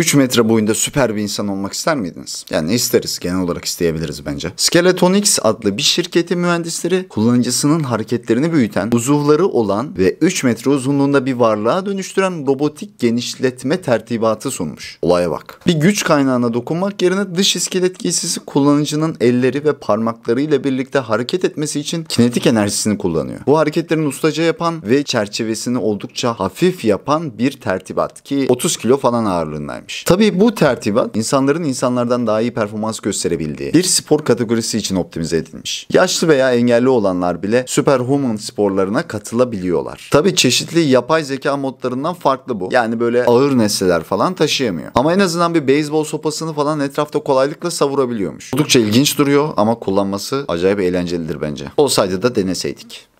3 metre boyunda süper bir insan olmak ister miydiniz? Yani isteriz, genel olarak isteyebiliriz bence. Skeletonix adlı bir şirketin mühendisleri kullanıcısının hareketlerini büyüten, uzuvları olan ve 3 metre uzunluğunda bir varlığa dönüştüren robotik genişletme tertibatı sunmuş. Olaya bak. Bir güç kaynağına dokunmak yerine dış iskelet giysisi kullanıcının elleri ve parmaklarıyla birlikte hareket etmesi için kinetik enerjisini kullanıyor. Bu hareketlerin ustaca yapan ve çerçevesini oldukça hafif yapan bir tertibat ki 30 kilo falan ağırlığındaymış gelmiş. Tabii bu tertibat insanların insanlardan daha iyi performans gösterebildiği bir spor kategorisi için optimize edilmiş. Yaşlı veya engelli olanlar bile superhuman sporlarına katılabiliyorlar. Tabii çeşitli yapay zeka modlarından farklı bu. Yani böyle ağır nesneler falan taşıyamıyor. Ama en azından bir beyzbol sopasını falan etrafta kolaylıkla savurabiliyormuş. Oldukça ilginç duruyor ama kullanması acayip eğlencelidir bence. Olsaydı da deneseydik.